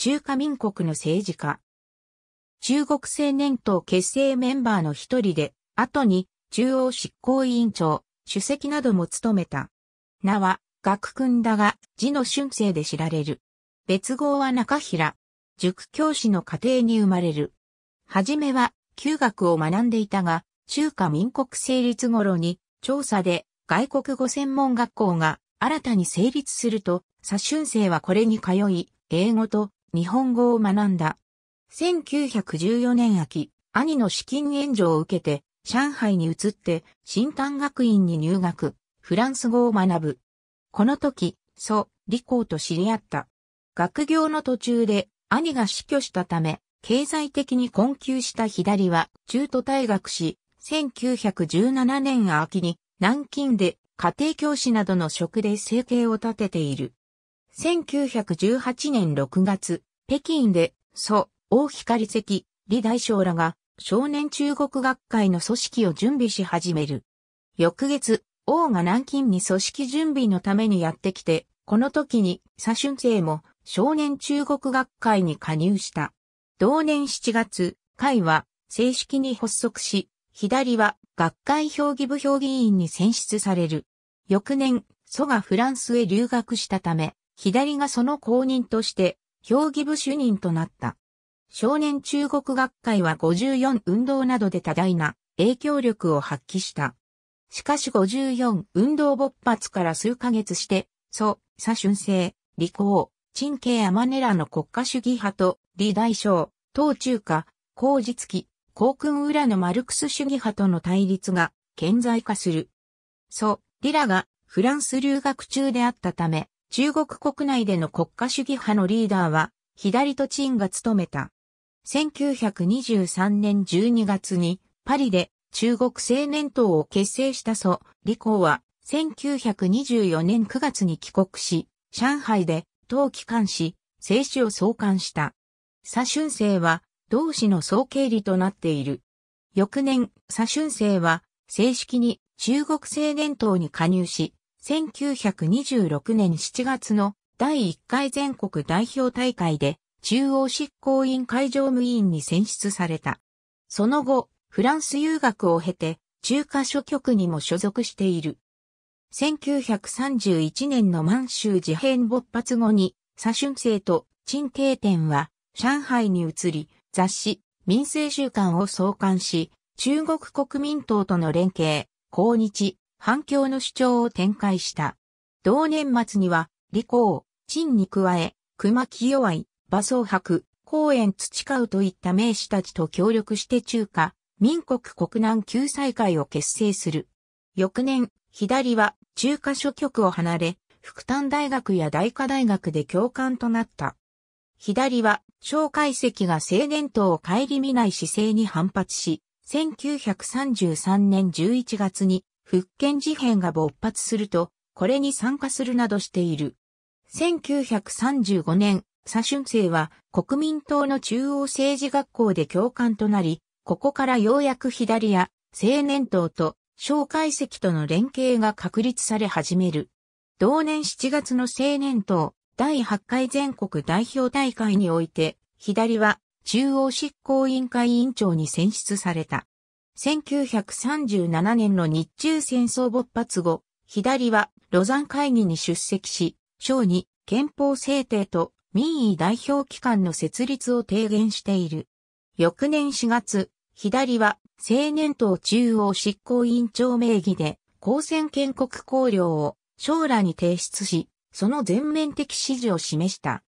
中華民国の政治家。中国青年党結成メンバーの一人で、後に中央執行委員長、主席なども務めた。名は、学君だが、字の春生で知られる。別号は中平。塾教師の家庭に生まれる。はじめは、旧学を学んでいたが、中華民国成立頃に、調査で外国語専門学校が新たに成立すると、左春生はこれに通い、英語と日本語を学んだ。1914年秋、兄の資金援助を受けて、上海に移って、新丹学院に入学、フランス語を学ぶ。この時、祖、李光と知り合った。学業の途中で、兄が死去したため、経済的に困窮した左は、中途退学し、1917年秋に、南京で、家庭教師などの職で生計を立てている。1918年6月、北京で、祖、王光石、李大将らが少年中国学会の組織を準備し始める。翌月、王が南京に組織準備のためにやってきて、この時に左春生も少年中国学会に加入した。同年7月、会は正式に発足し、左は学会評議部評議員に選出される。翌年、祖がフランスへ留学したため、左がその公認として評議部主任となった。少年中国学会は54運動などで多大な影響力を発揮した。しかし54運動勃発から数ヶ月して、蘇、左春生、李光、陳慶天ネラの国家主義派と、李大将、東中華、高実期、高君裏のマルクス主義派との対立が顕在化する。蘇、李らがフランス留学中であったため、中国国内での国家主義派のリーダーは、左と陳が務めた。1923年12月に、パリで中国青年党を結成した祖、李光は、1924年9月に帰国し、上海で党機関し、政治を創刊した。左春生は、同志の総経理となっている。翌年、左春生は、正式に中国青年党に加入し、1926年7月の第1回全国代表大会で中央執行委員会常務委員に選出された。その後、フランス留学を経て中華諸局にも所属している。1931年の満州事変勃発後に、左春生と陳慶店は上海に移り、雑誌、民生週間を創刊し、中国国民党との連携、抗日、反共の主張を展開した。同年末には、李光、陳に加え、熊清い、馬総博、公園培うといった名士たちと協力して中華、民国国難救済会を結成する。翌年、左は中華諸局を離れ、福丹大学や大科大学で教官となった。左は、蒋介石が青年党を顧みない姿勢に反発し、1933年11月に復権事変が勃発すると、これに参加するなどしている。1935年、左春生は国民党の中央政治学校で教官となり、ここからようやく左や青年党と小解析との連携が確立され始める。同年7月の青年党第8回全国代表大会において、左は中央執行委員会委員長に選出された。1937年の日中戦争勃発後、左は、ロザン会議に出席し、小に憲法制定と民意代表機関の設立を提言している。翌年4月、左は青年党中央執行委員長名義で、公選建国綱領を将来に提出し、その全面的支持を示した。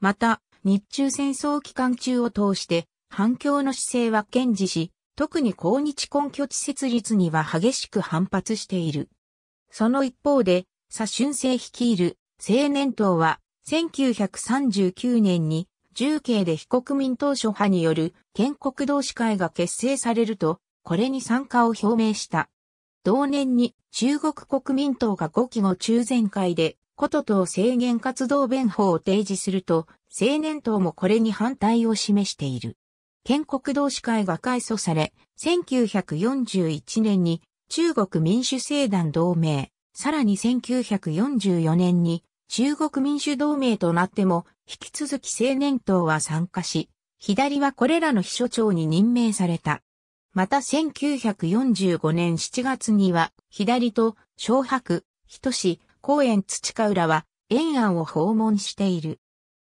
また、日中戦争期間中を通して、反共の姿勢は堅持し、特に抗日根拠地設立には激しく反発している。その一方で、左春生率いる青年党は1939年に重慶で非国民党諸派による建国同志会が結成されると、これに参加を表明した。同年に中国国民党が5期後中前会で、こと党制限活動弁法を提示すると、青年党もこれに反対を示している。建国同志会が改組され、1941年に中国民主政団同盟、さらに1944年に中国民主同盟となっても、引き続き青年党は参加し、左はこれらの秘書長に任命された。また1945年7月には、左と小白、人志、公園土河浦は、延安を訪問している。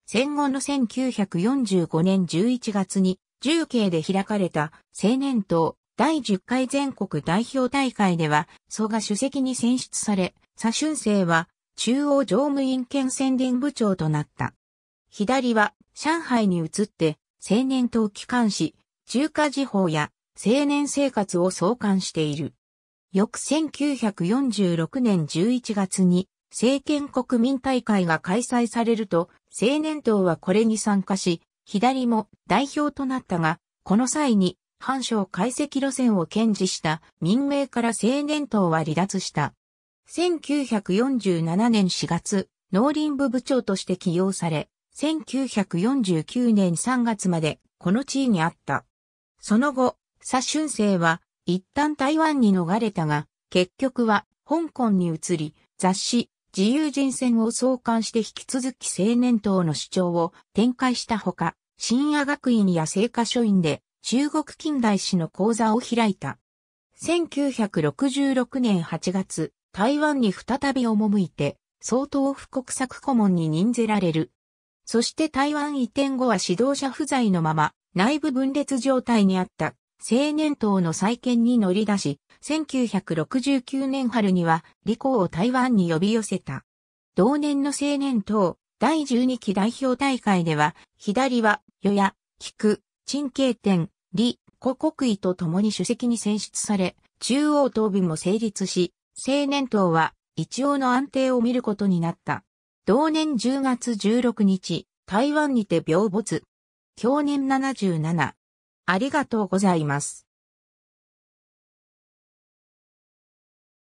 戦後の1945年11月に、重慶で開かれた青年党第10回全国代表大会では、蘇が主席に選出され、左春生は中央常務員兼宣伝部長となった。左は上海に移って、青年党機関紙、中華時報や青年生活を創刊している。翌1946年11月に政権国民大会が開催されると、青年党はこれに参加し、左も代表となったが、この際に、反省解析路線を堅持した民名から青年党は離脱した。1947年4月、農林部部長として起用され、1949年3月までこの地位にあった。その後、左春生は一旦台湾に逃れたが、結局は香港に移り、雑誌自由人選を創刊して引き続き青年党の主張を展開したほか、深夜学院や聖火書院で中国近代史の講座を開いた。1966年8月、台湾に再び赴いて、総統府国策顧問に任せられる。そして台湾移転後は指導者不在のまま、内部分裂状態にあった青年党の再建に乗り出し、1969年春には李光を台湾に呼び寄せた。同年の青年党第12期代表大会では、左は、与野、菊、陳慶天、李、古国威と共に主席に選出され、中央党部も成立し、青年党は一応の安定を見ることになった。同年10月16日、台湾にて病没。去年77、ありがとうございます。